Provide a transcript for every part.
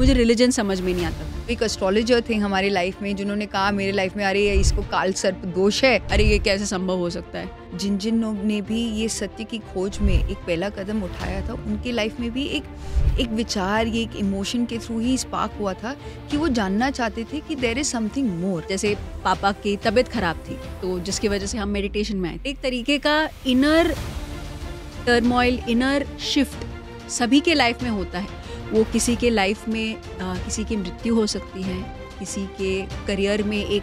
मुझे रिलीजन समझ में नहीं आता एक एस्ट्रोलॉजर थे हमारे लाइफ में जिन्होंने कहा मेरे लाइफ में अरे इसको काल सर्प दोष है अरे ये कैसे संभव हो सकता है जिन जिन लोग ने भी ये सत्य की खोज में एक पहला कदम उठाया था उनके लाइफ में भी एक एक विचार ये एक इमोशन के थ्रू ही स्पार्क हुआ था कि वो जानना चाहते थे कि देर इज समथिंग मोर जैसे पापा की तबीयत खराब थी तो जिसकी वजह से हम मेडिटेशन में आए एक तरीके का इनर टर्मोइल इनर शिफ्ट सभी के लाइफ में होता है वो किसी के लाइफ में आ, किसी की मृत्यु हो सकती है किसी के करियर में एक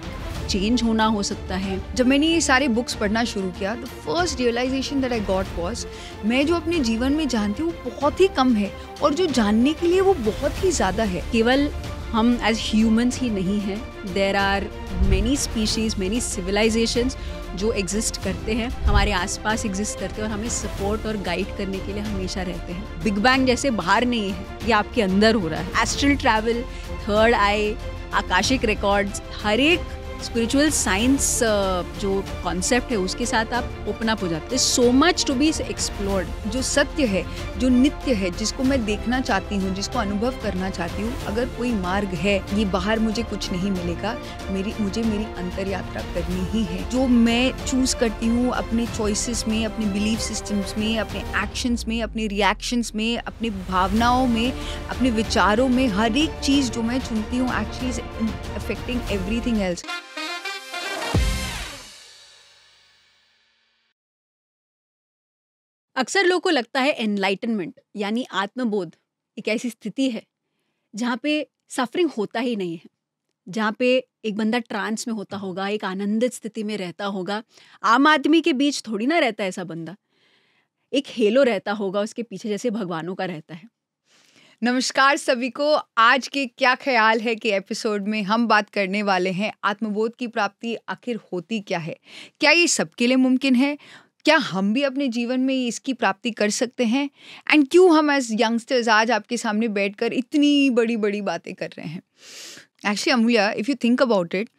चेंज होना हो सकता है जब मैंने ये सारे बुक्स पढ़ना शुरू किया तो first realisation that I got was मैं जो अपने जीवन में जानती हूँ बहुत ही कम है और जो जानने के लिए वो बहुत ही ज़्यादा है केवल हम एज ह्यूमंस ही नहीं हैं there are many species many civilisations जो एग्जिस्ट करते हैं हमारे आसपास एग्जिस्ट करते हैं और हमें सपोर्ट और गाइड करने के लिए हमेशा रहते हैं बिग बैंग जैसे बाहर नहीं है ये आपके अंदर हो रहा है astral travel third eye Akashic records हर एक स्पिरिचुअल साइंस uh, जो कॉन्सेप्ट है उसके साथ आप ओपन अप हो जाते हैं so much to be explored जो सत्य है जो नित्य है जिसको मैं देखना चाहती हूँ जिसको अनुभव करना चाहती हूँ अगर कोई मार्ग है ये बाहर मुझे कुछ नहीं मिलेगा मेरी मुझे मेरी अंतर यात्रा करनी ही है जो मैं चूज करती हूँ अपने चॉइसिस में अपने बिलीफ सिस्टम्स में अपने एक्शंस में अपने रिएक्शंस में अपने भावनाओं में अपने विचारों में हर एक चीज़ जो मैं चुनती हूँ actually is affecting everything else अक्सर लोग को लगता है एनलाइटनमेंट यानी आत्मबोध एक ऐसी स्थिति है जहाँ पे सफरिंग होता ही नहीं है जहाँ पे एक बंदा ट्रांस में होता होगा एक आनंदित स्थिति में रहता होगा आम आदमी के बीच थोड़ी ना रहता ऐसा बंदा एक हेलो रहता होगा उसके पीछे जैसे भगवानों का रहता है नमस्कार सभी को आज के क्या ख्याल है कि एपिसोड में हम बात करने वाले हैं आत्मबोध की प्राप्ति आखिर होती क्या है क्या ये सबके लिए मुमकिन है क्या हम भी अपने जीवन में इसकी प्राप्ति कर सकते हैं एंड क्यों हम एज यंगस्टर्स आज आपके सामने बैठकर इतनी बड़ी बड़ी बातें कर रहे हैं actually Amulya if you think about it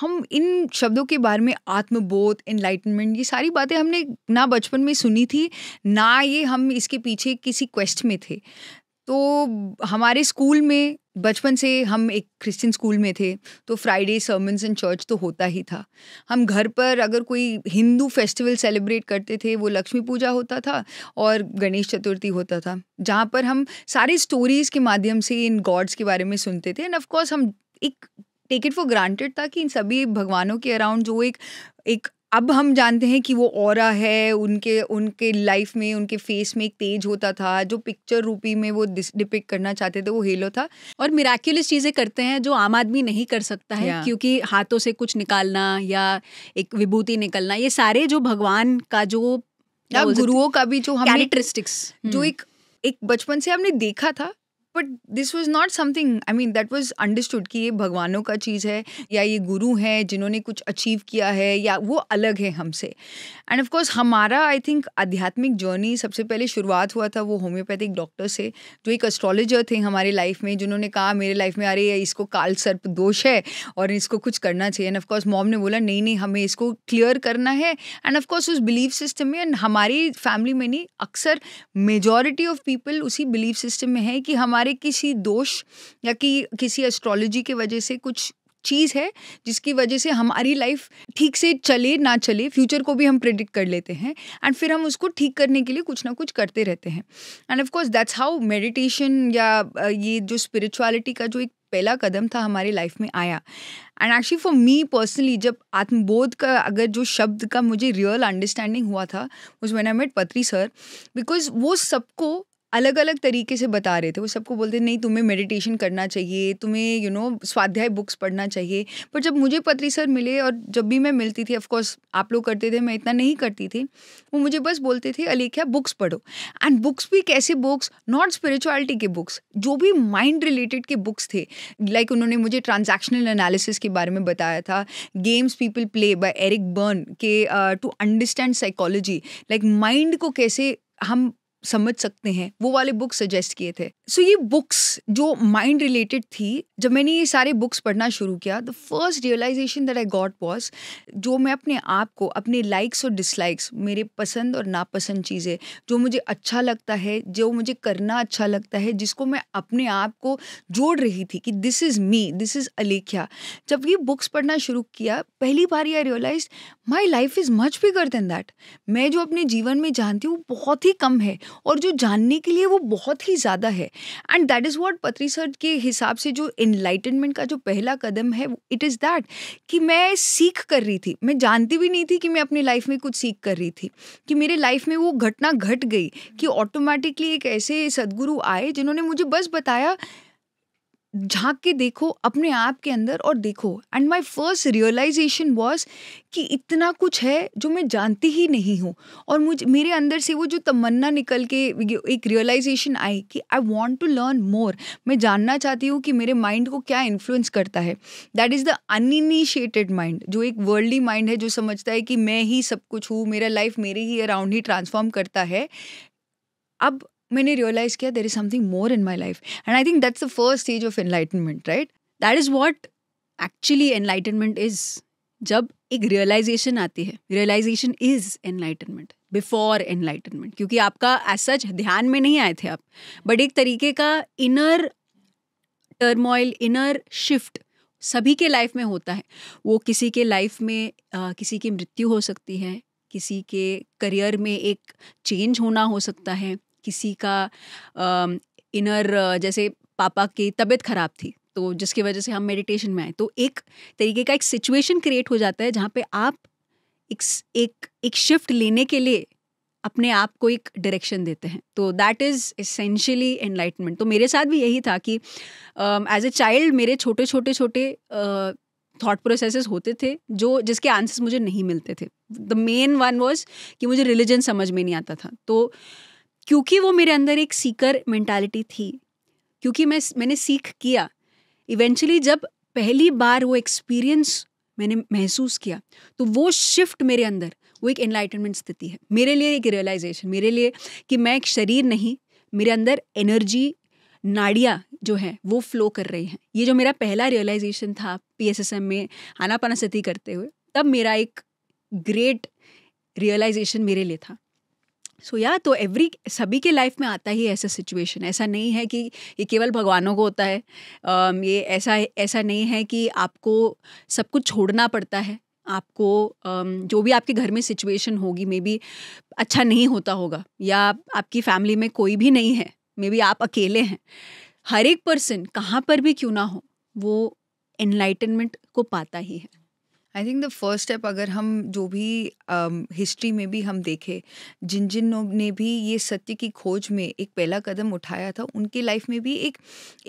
हम इन शब्दों के बारे में आत्मबोध इन्लाइटनमेंट ये सारी बातें हमने ना बचपन में सुनी थी ना ये हम इसके पीछे किसी क्वेस्ट में थे तो हमारे स्कूल में बचपन से हम एक क्रिश्चियन स्कूल में थे तो फ्राइडे सर्मन्स इन चर्च तो होता ही था हम घर पर अगर कोई हिंदू फेस्टिवल सेलिब्रेट करते थे वो लक्ष्मी पूजा होता था और गणेश चतुर्थी होता था जहाँ पर हम सारी स्टोरीज़ के माध्यम से इन गॉड्स के बारे में सुनते थे एंड ऑफकोर्स हम एक टेक इट फॉर ग्रांटेड था कि इन सभी भगवानों के अराउंड जो एक एक अब हम जानते हैं कि वो और है उनके उनके लाइफ में उनके फेस में एक तेज होता था जो पिक्चर रूपी में वो डिपिक करना चाहते थे वो हेलो था और मिराक्यूलस चीज़ें करते हैं जो आम आदमी नहीं कर सकता है क्योंकि हाथों से कुछ निकालना या एक विभूति निकलना ये सारे जो भगवान का जो गुरुओं का भी जो हमारे हम्म। जो एक एक बचपन से हमने देखा था but this was not something I mean that was understood कि ये भगवानों का चीज़ है या ये गुरु हैं जिन्होंने कुछ अचीव किया है या वो अलग है हमसे एंड ऑफकोर्स हमारा आई थिंक आध्यात्मिक जर्नी सबसे पहले शुरुआत हुआ था वो होम्योपैथिक डॉक्टर से जो एक एस्ट्रोलॉजर थे हमारे लाइफ में जिन्होंने कहा मेरे लाइफ में अरे इसको काल सर्प दोष है और इसको कुछ करना चाहिए एंड ऑफकोर्स मॉम ने बोला नहीं नहीं हमें इसको क्लियर करना है एंड ऑफकोर्स उस बिलीव सिस्टम में एंड हमारी फैमिली में नहीं अक्सर मेजोरिटी ऑफ पीपल उसी बिलीव सिस्टम में है कि हमारे हमारे किसी दोष या कि किसी एस्ट्रोलॉजी की वजह से कुछ चीज़ है जिसकी वजह से हमारी लाइफ ठीक से चले ना चले फ्यूचर को भी हम प्रिडिक्ट कर लेते हैं एंड फिर हम उसको ठीक करने के लिए कुछ ना कुछ करते रहते हैं and of course that's how meditation या ये जो स्पिरिचुअलिटी का जो एक पहला कदम था हमारे लाइफ में आया and actually for me personally जब आत्मबोध का अगर जो शब्द का मुझे रियल अंडरस्टैंडिंग हुआ था उस मैंने मेट पत्री सर बिकॉज वो सबको अलग अलग तरीके से बता रहे थे वो सबको बोलते नहीं तुम्हें मेडिटेशन करना चाहिए तुम्हें यू नो स्वाध्याय बुक्स पढ़ना चाहिए पर जब मुझे पत्री सर मिले और जब भी मैं मिलती थी ऑफकोर्स आप लोग करते थे मैं इतना नहीं करती थी वो मुझे बस बोलते थे अलेख्या बुक्स पढ़ो एंड बुक्स भी कैसे बुक्स नॉट स्पिरिचुअलिटी के बुक्स जो भी माइंड रिलेटेड के बुक्स थे लाइक like उन्होंने मुझे ट्रांजैक्शनल एनालिसिस के बारे में बताया था games people play by Eric Berne के to understand psychology like mind को कैसे हम समझ सकते हैं वो वाले बुक्स सजेस्ट किए थे सो so, ये बुक्स जो माइंड रिलेटेड थी जब मैंने ये सारे बुक्स पढ़ना शुरू किया the first realisation that I got was जो मैं अपने आप को अपने लाइक्स और डिसलाइक्स मेरे पसंद और नापसंद चीज़ें जो मुझे अच्छा लगता है जो मुझे करना अच्छा लगता है जिसको मैं अपने आप को जोड़ रही थी कि this is me this is Alekhya जब ये बुक्स पढ़ना शुरू किया पहली बार I realise my life is much bigger than that मैं जो अपने जीवन में जानती हूँ बहुत ही कम है और जो जानने के लिए वो बहुत ही ज़्यादा है and that is what Patri sir के हिसाब से जो इनलाइटनमेंट का जो पहला कदम है इट इज़ दैट कि मैं सीख कर रही थी मैं जानती भी नहीं थी कि मैं अपनी लाइफ में कुछ सीख कर रही थी कि मेरे लाइफ में वो घटना घट गई कि ऑटोमेटिकली एक ऐसे सदगुरु आए जिन्होंने मुझे बस बताया झांक के देखो अपने आप के अंदर और देखो and my first realisation was कि इतना कुछ है जो मैं जानती ही नहीं हूँ और मुझे मेरे अंदर से वो जो तमन्ना निकल के एक रियलाइजेशन आई कि I want to learn more मैं जानना चाहती हूँ कि मेरे माइंड को क्या इन्फ्लुएंस करता है that is the uninitiated mind जो एक वर्ल्डली माइंड है जो समझता है कि मैं ही सब कुछ हूँ मेरा लाइफ मेरे ही अराउंड ही ट्रांसफॉर्म करता है अब मैंने रियलाइज किया there is something more in my life and I think that's the first stage of enlightenment right that is what actually enlightenment is जब एक रियलाइजेशन आती है realisation is enlightenment before enlightenment क्योंकि आपका एज सच ध्यान में नहीं आए थे आप बट एक तरीके का इनर टर्मोइल इनर शिफ्ट सभी के लाइफ में होता है वो किसी के लाइफ में आ, किसी की मृत्यु हो सकती है किसी के करियर में एक चेंज होना हो सकता है किसी का इनर जैसे पापा की तबीयत ख़राब थी तो जिसकी वजह से हम मेडिटेशन में आए तो एक तरीके का एक सिचुएशन क्रिएट हो जाता है जहाँ पे आप एक एक एक शिफ्ट लेने के लिए अपने आप को एक डायरेक्शन देते हैं तो दैट इज़ एसेंशियली एनलाइटमेंट तो मेरे साथ भी यही था कि एज अ चाइल्ड मेरे छोटे छोटे छोटे थाट uh, प्रोसेसेस होते थे जो जिसके आंसर्स मुझे नहीं मिलते थे द मेन वन वॉज कि मुझे रिलीजन समझ में नहीं आता था तो uh, क्योंकि वो मेरे अंदर एक सीकर मेंटालिटी थी क्योंकि मैं मैंने सीख किया इवेंचुअली जब पहली बार वो एक्सपीरियंस मैंने महसूस किया तो वो शिफ्ट मेरे अंदर वो एक एनलाइटनमेंट स्थिति है मेरे लिए एक रियलाइजेशन मेरे लिए कि मैं एक शरीर नहीं मेरे अंदर एनर्जी नाड़िया जो है वो फ्लो कर रही हैं ये जो मेरा पहला रियलाइजेशन था एम में स्थिति करते हुए तब मेरा एक ग्रेट रियलाइजेशन मेरे लिए था सो या तो एवरी सभी के लाइफ में आता ही ऐसा सिचुएशन ऐसा नहीं है कि ये केवल भगवानों को होता है um, ये ऐसा ऐसा नहीं है कि आपको सब कुछ छोड़ना पड़ता है आपको um, जो भी आपके घर में सिचुएशन होगी मे बी अच्छा नहीं होता होगा या आपकी फैमिली में कोई भी नहीं है मे बी आप अकेले हैं हर एक पर्सन कहाँ पर भी क्यों ना हो वो एनलाइटनमेंट को पाता ही है I think the first step अगर हम जो भी हिस्ट्री um, में भी हम देखें जिन जिन ने भी ये सत्य की खोज में एक पहला कदम उठाया था उनके लाइफ में भी एक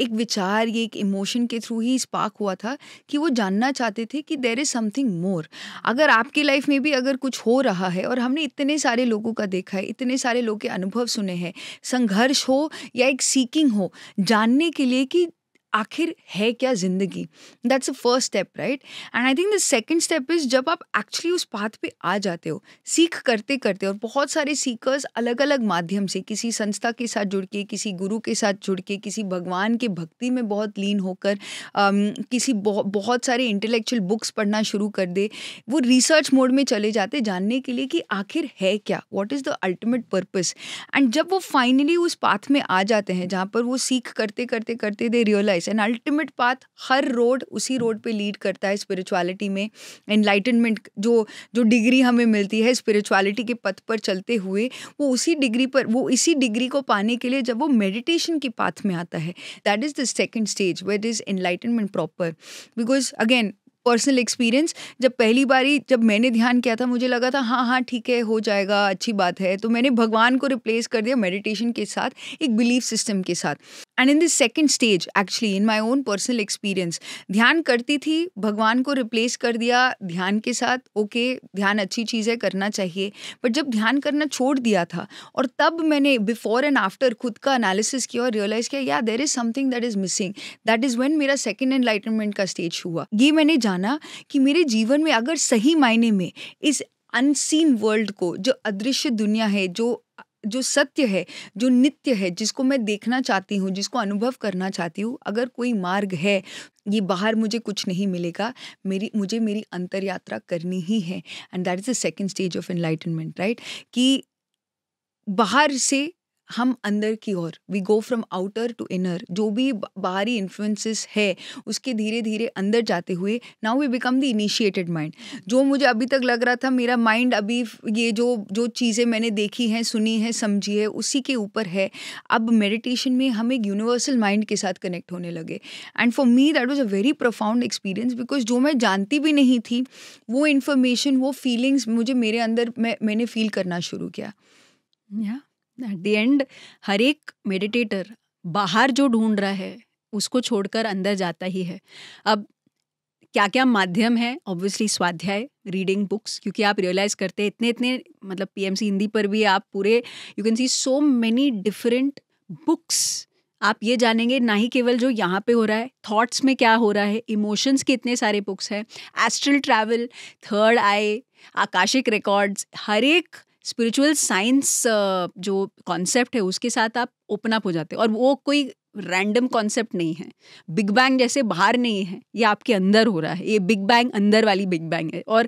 एक विचार ये एक इमोशन के थ्रू ही स्पार्क हुआ था कि वो जानना चाहते थे कि देर इज़ समथिंग मोर अगर आपकी लाइफ में भी अगर कुछ हो रहा है और हमने इतने सारे लोगों का देखा है इतने सारे लोग के अनुभव सुने हैं संघर्ष हो या एक सीकिंग हो जानने के लिए कि आखिर है क्या ज़िंदगी that's a first step right and I think the second step is जब आप एक्चुअली उस पाथ पे आ जाते हो सीख करते करते और बहुत सारे सीकर्स अलग अलग माध्यम से किसी संस्था के साथ जुड़ के किसी गुरु के साथ जुड़ के किसी भगवान के भक्ति में बहुत लीन होकर um, किसी बहु, बहुत सारे इंटेलेक्चुअल बुक्स पढ़ना शुरू कर दे वो रिसर्च मोड में चले जाते जानने के लिए कि आखिर है क्या what is the ultimate purpose and जब वो फाइनली उस पाथ में आ जाते हैं जहाँ पर वो सीख करते करते करते they realise Christ and ultimate path हर रोड उसी रोड पे लीड करता है स्पिरिचुअलिटी में एनलाइटनमेंट जो जो डिग्री हमें मिलती है स्पिरिचुअलिटी के पथ पर चलते हुए वो उसी डिग्री पर वो इसी डिग्री को पाने के लिए जब वो मेडिटेशन के पाथ में आता है that is the second stage what is enlightenment proper because again personal experience जब पहली बारी जब मैंने ध्यान किया था मुझे लगा था हाँ हाँ ठीक है हो जाएगा अच्छी बात है तो मैंने भगवान को रिप्लेस कर दिया मेडिटेशन के साथ एक बिलीफ सिस्टम के साथ and in this second stage actually in my own personal experience ध्यान करती थी भगवान को रिप्लेस कर दिया ध्यान के साथ ओके okay, ध्यान अच्छी चीज़ है करना चाहिए बट जब ध्यान करना छोड़ दिया था और तब मैंने बिफोर एंड आफ्टर खुद का एनालिसिस किया और रियलाइज़ किया या there is something that is missing that is when मेरा सेकेंड एनलाइटनमेंट का स्टेज हुआ ये मैंने जान जाना कि मेरे जीवन में अगर सही मायने में इस अनसीन वर्ल्ड को जो अदृश्य दुनिया है जो जो सत्य है जो नित्य है जिसको मैं देखना चाहती हूँ जिसको अनुभव करना चाहती हूँ अगर कोई मार्ग है ये बाहर मुझे कुछ नहीं मिलेगा मेरी मुझे मेरी अंतर यात्रा करनी ही है and that is the second stage of enlightenment right कि बाहर से हम अंदर की ओर we go from outer to inner जो भी बाहरी इन्फ्लुएंसेस है उसके धीरे धीरे अंदर जाते हुए now we become the initiated mind जो मुझे अभी तक लग रहा था मेरा माइंड अभी ये जो जो चीज़ें मैंने देखी हैं सुनी है समझी है उसी के ऊपर है अब मेडिटेशन में हम एक यूनिवर्सल माइंड के साथ कनेक्ट होने लगे and for me that was a very profound experience because जो मैं जानती भी नहीं थी वो इन्फॉर्मेशन वो फीलिंग्स मुझे मेरे अंदर मैं मैंने फील करना शुरू किया या yeah. एट द एंड हर एक मेडिटेटर बाहर जो ढूंढ रहा है उसको छोड़कर अंदर जाता ही है अब क्या क्या माध्यम है ऑब्वियसली स्वाध्याय रीडिंग बुक्स क्योंकि आप रियलाइज़ करते हैं इतने इतने मतलब पीएमसी हिंदी पर भी आप पूरे you can see so many different books आप ये जानेंगे ना ही केवल जो यहाँ पे हो रहा है थॉट्स में क्या हो रहा है इमोशंस के इतने सारे बुक्स हैं astral travel third eye Akashic records हर एक स्पिरिचुअल साइंस uh, जो कॉन्सेप्ट है उसके साथ आप ओपन अप हो जाते हो और वो कोई रैंडम कॉन्सेप्ट नहीं है बिग बैंग जैसे बाहर नहीं है ये आपके अंदर हो रहा है ये बिग बैंग अंदर वाली बिग बैंग है और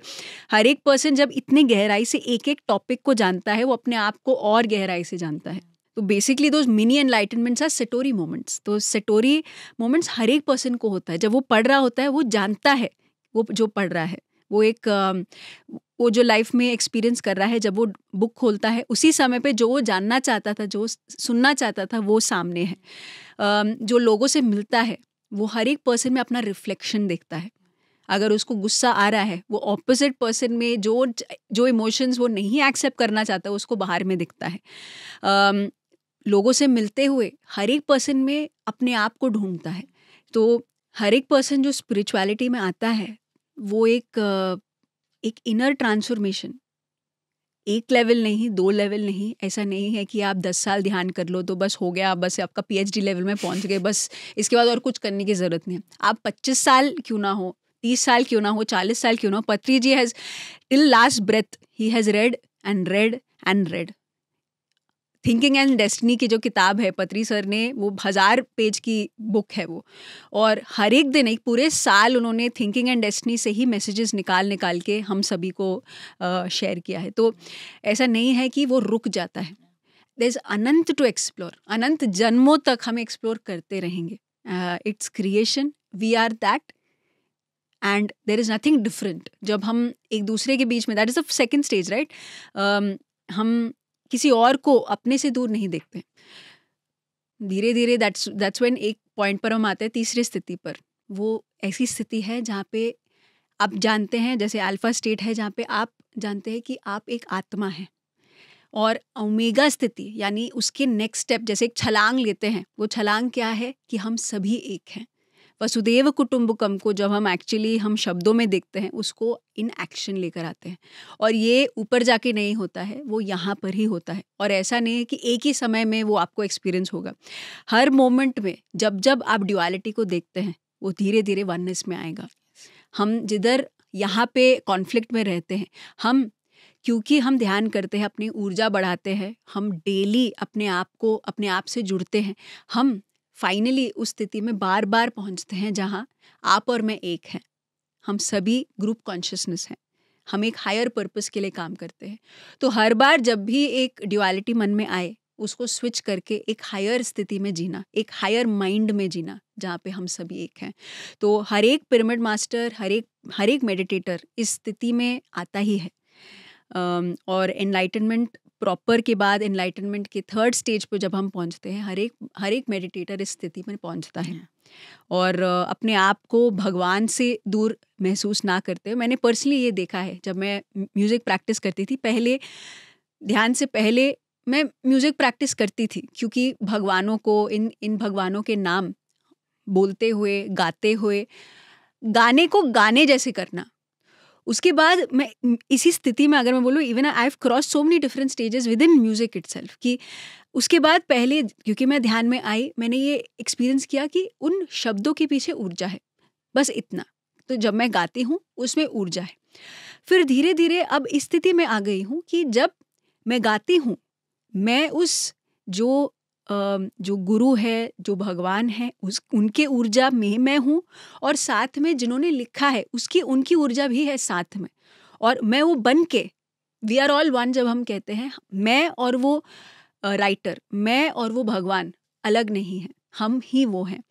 हर एक पर्सन जब इतनी गहराई से एक एक टॉपिक को जानता है वो अपने आप को और गहराई से जानता है तो basically those mini enlightenments are satori moments तो सेटोरी मोमेंट्स हर एक पर्सन को होता है जब वो पढ़ रहा होता है वो जानता है वो जो पढ़ रहा है वो एक um, वो जो लाइफ में एक्सपीरियंस कर रहा है जब वो बुक खोलता है उसी समय पे जो वो जानना चाहता था जो सुनना चाहता था वो सामने है जो लोगों से मिलता है वो हर एक पर्सन में अपना रिफ्लेक्शन देखता है अगर उसको गुस्सा आ रहा है वो ऑपोजिट पर्सन में जो जो इमोशंस वो नहीं एक्सेप्ट करना चाहता उसको बाहर में दिखता है लोगों से मिलते हुए हर एक पर्सन में अपने आप को ढूंढता है तो हर एक पर्सन जो स्पिरिचुअलिटी में आता है वो एक एक इनर ट्रांसफॉर्मेशन एक लेवल नहीं दो लेवल नहीं ऐसा नहीं है कि आप दस साल ध्यान कर लो तो बस हो गया आप बस आपका पीएचडी लेवल में पहुंच गए बस इसके बाद और कुछ करने की ज़रूरत नहीं है आप पच्चीस साल क्यों ना हो तीस साल क्यों ना हो चालीस साल क्यों ना हो Patri ji has till last breath ही has read and read and read thinking and destiny की जो किताब है पत्री सर ने वो हज़ार पेज की बुक है वो और हर एक दिन एक पूरे साल उन्होंने थिंकिंग एंड डेस्टनी से ही मैसेजेस निकाल निकाल के हम सभी को शेयर किया है तो ऐसा नहीं है कि वो रुक जाता है देर इज़ अनंत टू एक्सप्लोर अनंत जन्मों तक हम एक्सप्लोर करते रहेंगे it's creation we are that and there is nothing different जब हम एक दूसरे के बीच में that is a second stage right हम किसी और को अपने से दूर नहीं देखते धीरे धीरे दैट्स दैट्स वेन एक पॉइंट पर हम आते हैं तीसरी स्थिति पर वो ऐसी स्थिति है जहाँ पे आप जानते हैं जैसे अल्फा स्टेट है जहाँ पे आप जानते हैं कि आप एक आत्मा हैं और ओमेगा स्थिति यानी उसके नेक्स्ट स्टेप जैसे एक छलांग लेते हैं वो छलांग क्या है कि हम सभी एक हैं वसुदेव कुटुंबकम को जब हम एक्चुअली हम शब्दों में देखते हैं उसको इन एक्शन लेकर आते हैं और ये ऊपर जाके नहीं होता है वो यहाँ पर ही होता है और ऐसा नहीं है कि एक ही समय में वो आपको एक्सपीरियंस होगा हर मोमेंट में जब जब आप ड्यूअलिटी को देखते हैं वो धीरे धीरे वननेस में आएगा हम जिधर यहाँ पे कॉन्फ्लिक्ट में रहते हैं हम क्योंकि हम ध्यान करते हैं अपनी ऊर्जा बढ़ाते हैं हम डेली अपने आप को अपने आप से जुड़ते हैं हम फाइनली उस स्थिति में बार बार पहुंचते हैं जहाँ आप और मैं एक हैं हम सभी ग्रुप कॉन्शियसनेस हैं हम एक हायर पर्पस के लिए काम करते हैं तो हर बार जब भी एक ड्यूअलिटी मन में आए उसको स्विच करके एक हायर स्थिति में जीना एक हायर माइंड में जीना जहाँ पे हम सभी एक हैं तो हर एक पिरामिड मास्टर हर एक हर एक मेडिटेटर इस स्थिति में आता ही है और एनलाइटनमेंट प्रॉपर के बाद एनलाइटनमेंट के थर्ड स्टेज पर जब हम पहुंचते हैं हर एक हर एक मेडिटेटर इस स्थिति में पहुंचता है और अपने आप को भगवान से दूर महसूस ना करते हुए मैंने पर्सनली ये देखा है जब मैं म्यूज़िक प्रैक्टिस करती थी पहले ध्यान से पहले मैं म्यूज़िक प्रैक्टिस करती थी क्योंकि भगवानों को इन इन भगवानों के नाम बोलते हुए गाते हुए गाने को गाने जैसे करना उसके बाद मैं इसी स्थिति में अगर मैं बोलूँ even I have cross so many different stages within music it कि उसके बाद पहले क्योंकि मैं ध्यान में आई मैंने ये एक्सपीरियंस किया कि उन शब्दों के पीछे ऊर्जा है बस इतना तो जब मैं गाती हूँ उसमें ऊर्जा है फिर धीरे धीरे अब स्थिति में आ गई हूँ कि जब मैं गाती हूँ मैं उस जो जो गुरु है जो भगवान है उस उनके ऊर्जा में मैं हूँ और साथ में जिन्होंने लिखा है उसकी उनकी ऊर्जा भी है साथ में और मैं वो बन के वी आर ऑल वन जब हम कहते हैं मैं और वो राइटर मैं और वो भगवान अलग नहीं है हम ही वो हैं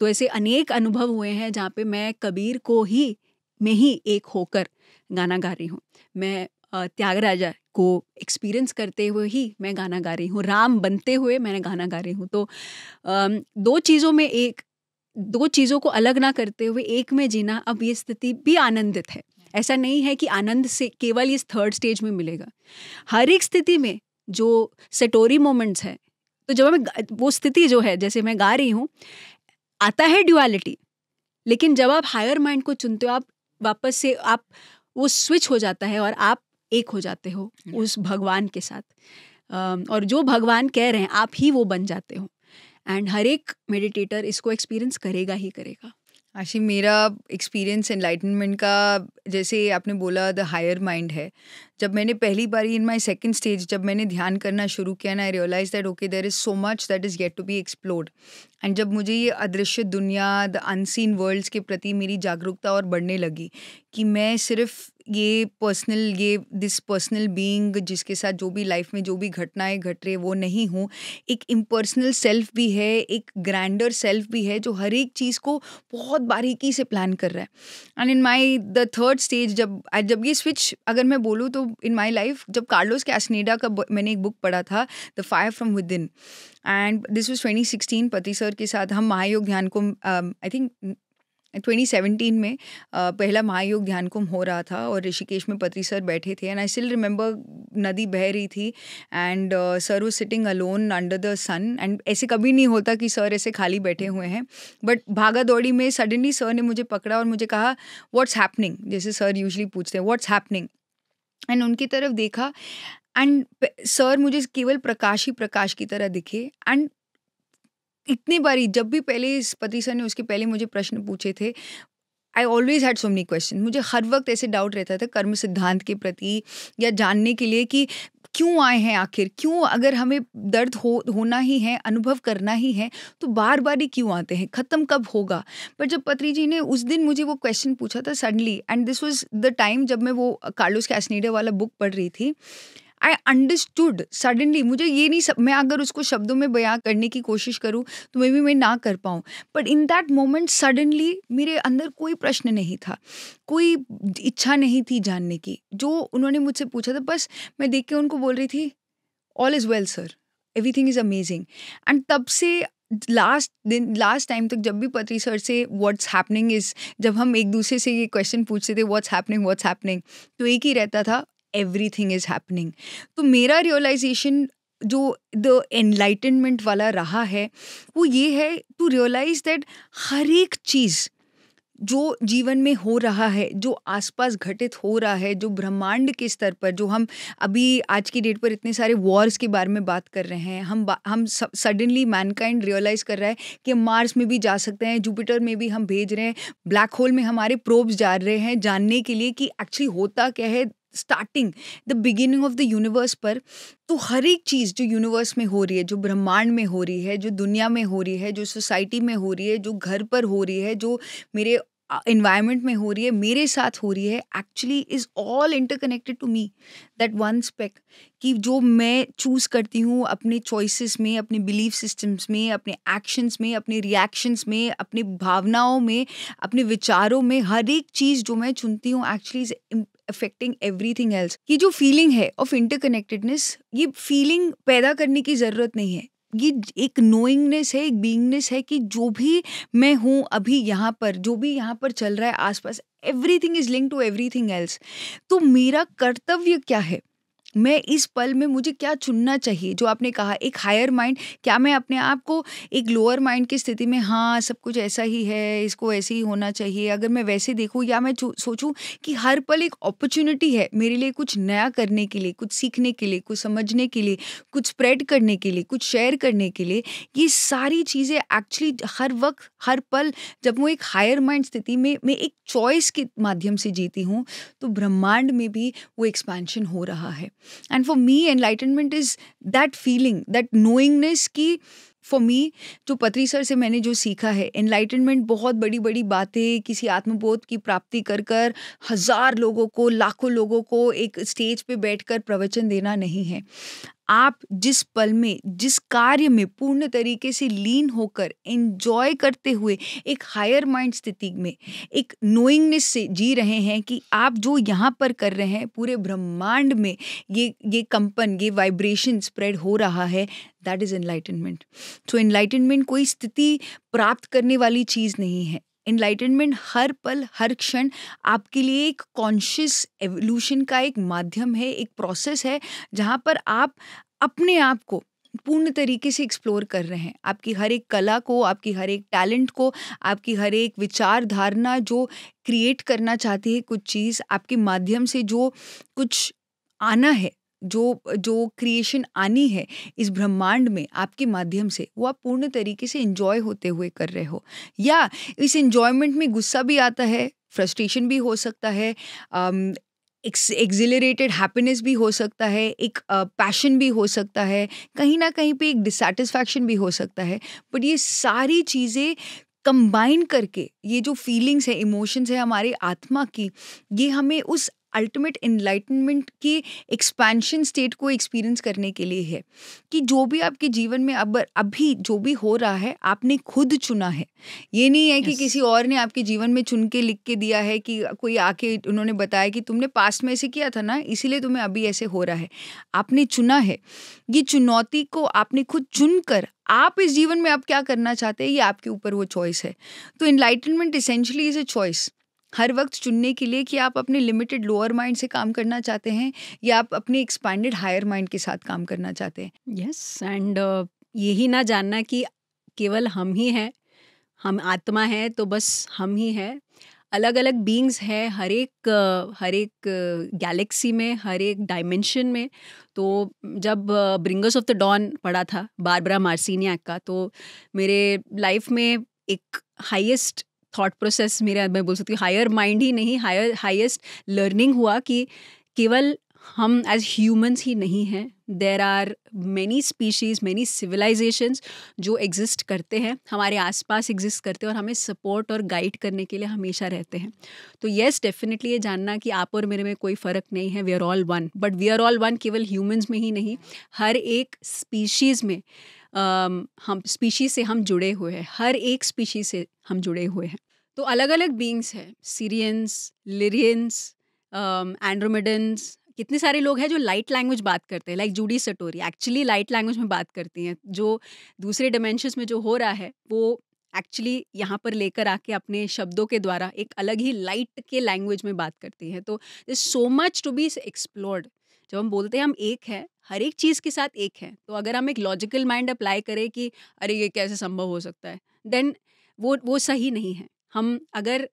तो ऐसे अनेक अनुभव हुए हैं जहाँ पे मैं कबीर को ही में ही एक होकर गाना गा रही हूँ मैं त्यागराजा को एक्सपीरियंस करते हुए ही मैं गाना गा रही हूँ राम बनते हुए मैंने गाना गा रही हूँ तो दो चीज़ों में एक दो चीज़ों को अलग ना करते हुए एक में जीना अब ये स्थिति भी आनंदित है ऐसा नहीं है कि आनंद से केवल इस थर्ड स्टेज में मिलेगा हर एक स्थिति में जो सेटोरी मोमेंट्स है तो जब मैं वो स्थिति जो है जैसे मैं गा रही हूँ आता है ड्यूअलिटी लेकिन जब आप हायर माइंड को चुनते हो आप वापस से आप वो स्विच हो जाता है और आप एक हो जाते हो उस भगवान के साथ और जो भगवान कह रहे हैं आप ही वो बन जाते हो एंड हर एक मेडिटेटर इसको एक्सपीरियंस करेगा ही करेगा आशी मेरा एक्सपीरियंस एनलाइटनमेंट का जैसे आपने बोला द हायर माइंड है जब मैंने पहली बार इन माय सेकंड स्टेज जब मैंने ध्यान करना शुरू किया ना I realise that okay there is so much that is get to be explored and जब मुझे ये अदृश्य दुनिया द अनसीन वर्ल्ड्स के प्रति मेरी जागरूकता और बढ़ने लगी कि मैं सिर्फ ये पर्सनल ये दिस पर्सनल बीइंग जिसके साथ जो भी लाइफ में जो भी घटनाएं घट रही है वो नहीं हूँ एक इम्पर्सनल सेल्फ भी है एक ग्रैंडर सेल्फ भी है जो हर एक चीज़ को बहुत बारीकी से प्लान कर रहा है and in my the third stage जब जब ये स्विच अगर मैं बोलूँ तो इन माई लाइफ जब कार्लोस कैसनेडा का मैंने एक बुक पढ़ा था the fire from within and this was twenty sixteen Patri sir के साथ हम महायोग ध्यान को आई um, थिंक 2017 में पहला महायोग ध्यान कुंभ हो रहा था और ऋषिकेश में पत्री सर बैठे थे एंड आई स्टिल रिमेंबर नदी बह रही थी एंड सर वो sitting alone under the sun and ऐसे कभी नहीं होता कि सर ऐसे खाली बैठे हुए हैं बट भागा दौड़ी में सडनली सर ने मुझे पकड़ा और मुझे कहा व्हाट्स हैपनिंग जैसे सर यूजली पूछते हैं व्हाट्स हैपनिंग एंड उनकी तरफ देखा एंड सर मुझे केवल प्रकाश ही प्रकाश की तरह दिखे एंड इतनी बारी जब भी पहले इस पति सर ने उसके पहले मुझे प्रश्न पूछे थे I always had so many question मुझे हर वक्त ऐसे डाउट रहता था कर्म सिद्धांत के प्रति या जानने के लिए कि क्यों आए हैं आखिर क्यों अगर हमें दर्द हो होना ही है अनुभव करना ही है तो बार बार ही क्यों आते हैं ख़त्म कब होगा पर जब पत्री जी ने उस दिन मुझे वो क्वेश्चन पूछा था suddenly and this was the time जब मैं वो कार्लोस कैसनीडे वाला बुक पढ़ रही थी आई अंडरस्टूड सडनली मुझे ये नहीं सब मैं अगर उसको शब्दों में बयां करने की कोशिश करूँ तो मे भी मैं ना कर पाऊँ but in that moment suddenly मेरे अंदर कोई प्रश्न नहीं था कोई इच्छा नहीं थी जानने की जो उन्होंने मुझसे पूछा था बस मैं देख के उनको बोल रही थी all is well sir everything is amazing and तब से लास्ट दिन लास्ट टाइम तक जब भी पत्री सर से व्हाट्स हैपनिंग इज़ जब हम एक दूसरे से ये क्वेश्चन पूछते थे व्हाट्स हैपनिंग व्हाट्स हैपनिंग तो एक ही रहता था एवरी थिंग इज़ हैपनिंग तो मेरा रियलाइजेशन जो द एनलाइटनमेंट वाला रहा है वो ये है टू रियलाइज दैट हर एक चीज़ जो जीवन में हो रहा है जो आसपास घटित हो रहा है जो ब्रह्मांड के स्तर पर जो हम अभी आज की डेट पर इतने सारे वॉर्स के बारे में बात कर रहे हैं हम हम सडनली मैनकाइंड रियलाइज़ कर रहा है कि हम मार्स में भी जा सकते हैं जुपिटर में भी हम भेज रहे हैं ब्लैक होल में हमारे प्रोब्स जा रहे हैं जानने के लिए कि एक्चुअली होता क्या है starting the beginning of the universe पर तो हर एक चीज़ जो यूनिवर्स में हो रही है जो ब्रह्मांड में हो रही है जो दुनिया में हो रही है जो सोसाइटी में हो रही है जो घर पर हो रही है जो मेरे इन्वायरमेंट में हो रही है मेरे साथ हो रही है actually is all interconnected to me that one speck कि जो मैं चूज़ करती हूँ अपने चॉइसेस में अपने बिलीफ सिस्टम्स में अपने एक्शंस में अपने रिएक्शंस में अपनी भावनाओं में अपने विचारों में हर एक चीज़ जो मैं चुनती हूँ actually is affecting everything else ये जो फीलिंग है ऑफ इंटरकनेक्टेडनेस ये फीलिंग पैदा करने की ज़रूरत नहीं है ये एक नोइंगनेस है एक बींगनेस है कि जो भी मैं हूँ अभी यहाँ पर जो भी यहाँ पर चल रहा है आसपास everything is link to everything else तो मेरा कर्तव्य क्या है मैं इस पल में मुझे क्या चुनना चाहिए जो आपने कहा एक हायर माइंड क्या मैं अपने आप को एक लोअर माइंड की स्थिति में हाँ सब कुछ ऐसा ही है इसको ऐसे ही होना चाहिए अगर मैं वैसे देखूँ या मैं सोचूँ कि हर पल एक अपॉर्चुनिटी है मेरे लिए कुछ नया करने के लिए कुछ सीखने के लिए कुछ समझने के लिए कुछ स्प्रेड करने के लिए कुछ शेयर करने के लिए ये सारी चीज़ें एक्चुअली हर वक्त हर पल जब वो एक हायर माइंड स्थिति में मैं एक चॉइस के माध्यम से जीती हूँ तो ब्रह्मांड में भी वो एक्सपेंशन हो रहा है and for me enlightenment is that feeling that knowingness की फॉर मी जो पत्री सर से मैंने जो सीखा है एनलाइटनमेंट बहुत बड़ी बड़ी बातें किसी आत्मबोध की प्राप्ति कर कर हज़ार लोगों को लाखों लोगों को एक स्टेज पे बैठकर प्रवचन देना नहीं है आप जिस पल में जिस कार्य में पूर्ण तरीके से लीन होकर एंजॉय करते हुए एक हायर माइंड स्थिति में एक नोइंगनेस से जी रहे हैं कि आप जो यहाँ पर कर रहे हैं पूरे ब्रह्मांड में ये ये कंपन ये वाइब्रेशन स्प्रेड हो रहा है that is enlightenment so enlightenment कोई स्थिति प्राप्त करने वाली चीज़ नहीं है इनलाइटनमेंट हर पल हर क्षण आपके लिए एक कॉन्शियस एवोल्यूशन का एक माध्यम है एक प्रोसेस है जहाँ पर आप अपने आप को पूर्ण तरीके से एक्सप्लोर कर रहे हैं आपकी हर एक कला को आपकी हर एक टैलेंट को आपकी हर एक विचारधारणा जो क्रिएट करना चाहती है कुछ चीज़ आपके माध्यम से जो कुछ आना है जो जो क्रिएशन आनी है इस ब्रह्मांड में आपके माध्यम से वो आप पूर्ण तरीके से इंजॉय होते हुए कर रहे हो या इस इंजॉयमेंट में गुस्सा भी आता है फ्रस्ट्रेशन भी हो सकता है एक्जिलरेटेड हैप्पीनेस भी हो सकता है एक पैशन भी हो सकता है कहीं ना कहीं पे एक डिससेटिस्फैक्शन भी हो सकता है बट ये सारी चीज़ें कंबाइन करके ये जो फीलिंग्स है इमोशंस है हमारे आत्मा की ये हमें उस अल्टीमेट इनलाइटनमेंट की एक्सपेंशन स्टेट को एक्सपीरियंस करने के लिए है कि जो भी आपके जीवन में अब अभी जो भी हो रहा है आपने खुद चुना है ये नहीं है कि yes. किसी और ने आपके जीवन में चुन के लिख के दिया है कि कोई आके उन्होंने बताया कि तुमने पास्ट में ऐसे किया था ना इसीलिए तुम्हें अभी ऐसे हो रहा है आपने चुना है ये चुनौती को आपने खुद चुनकर आप इस जीवन में आप क्या करना चाहते हैं ये आपके ऊपर वो चॉइस है तो enlightenment essentially is a choice हर वक्त चुनने के लिए कि आप अपने लिमिटेड लोअर माइंड से काम करना चाहते हैं या आप अपने एक्सपैंडेड हायर माइंड के साथ काम करना चाहते हैं यस एंड uh, यही ना जानना कि केवल हम ही हैं हम आत्मा हैं तो बस हम ही हैं अलग अलग बींग्स हैं हर एक हर एक गैलेक्सी में हर एक डायमेंशन में तो जब ब्रिंगस ऑफ द डॉन पढ़ा था बारबरा मार्सिनिया का तो मेरे लाइफ में एक हाईएस्ट थॉट प्रोसेस मेरे मैं बोल सकती हूँ हायर माइंड ही नहीं हायर हाइस्ट लर्निंग हुआ कि केवल हम एज ह्यूमंस ही नहीं हैं there are many species many civilisations जो एग्जिस्ट करते हैं हमारे आसपास एग्जिस्ट करते हैं और हमें सपोर्ट और गाइड करने के लिए हमेशा रहते हैं तो येस डेफिनेटली ये जानना कि आप और मेरे में कोई फ़र्क नहीं है we are all one but we are all one केवल ह्यूमन्स में ही नहीं हर एक स्पीशीज़ में हम स्पीशीज से हम जुड़े हुए हैं हर एक स्पीशीज से हम जुड़े हुए हैं तो अलग अलग बींग्स हैं सीरियंस लिरियंस एंड्रोमिडन्स कितने सारे लोग हैं जो लाइट लैंग्वेज बात करते हैं लाइक जूडी सटोरी एक्चुअली लाइट लैंग्वेज में बात करती हैं जो दूसरे डिमेंशन में जो हो रहा है वो एक्चुअली यहाँ पर लेकर आके अपने शब्दों के द्वारा एक अलग ही लाइट के लैंग्वेज में बात करती हैं तो so much to be explored जब हम बोलते हैं हम एक हैं हर एक चीज़ के साथ एक हैं तो अगर हम एक लॉजिकल माइंड अप्लाई करें कि अरे ये कैसे संभव हो सकता है देन वो वो सही नहीं है हम अगर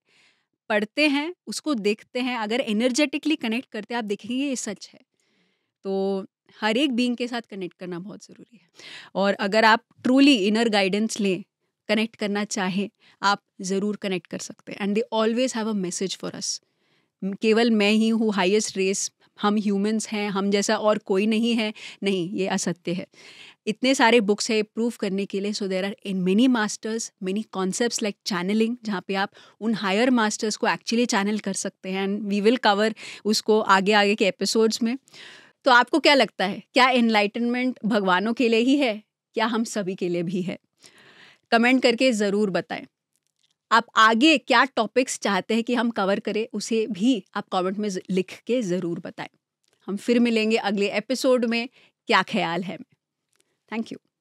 पढ़ते हैं उसको देखते हैं अगर एनर्जेटिकली कनेक्ट करते हैं आप देखेंगे ये सच है तो हर एक बींग के साथ कनेक्ट करना बहुत ज़रूरी है और अगर आप ट्रूली इनर गाइडेंस लें कनेक्ट करना चाहें आप ज़रूर कनेक्ट कर सकते हैं and they always have a message for us केवल मैं ही हूँ हाईएस्ट रेस हम ह्यूमंस हैं हम जैसा और कोई नहीं है नहीं ये असत्य है इतने सारे बुक्स है प्रूव करने के लिए so there are in many masters many concept like channeling जहाँ पे आप उन हायर मास्टर्स को एक्चुअली चैनल कर सकते हैं एंड वी विल कवर उसको आगे आगे के एपिसोड्स में तो आपको क्या लगता है क्या इनलाइटनमेंट भगवानों के लिए ही है क्या हम सभी के लिए भी है कमेंट करके ज़रूर बताएं आप आगे क्या टॉपिक्स चाहते हैं कि हम कवर करें उसे भी आप कमेंट में लिख के ज़रूर बताएं हम फिर मिलेंगे अगले एपिसोड में क्या ख्याल है थैंक यू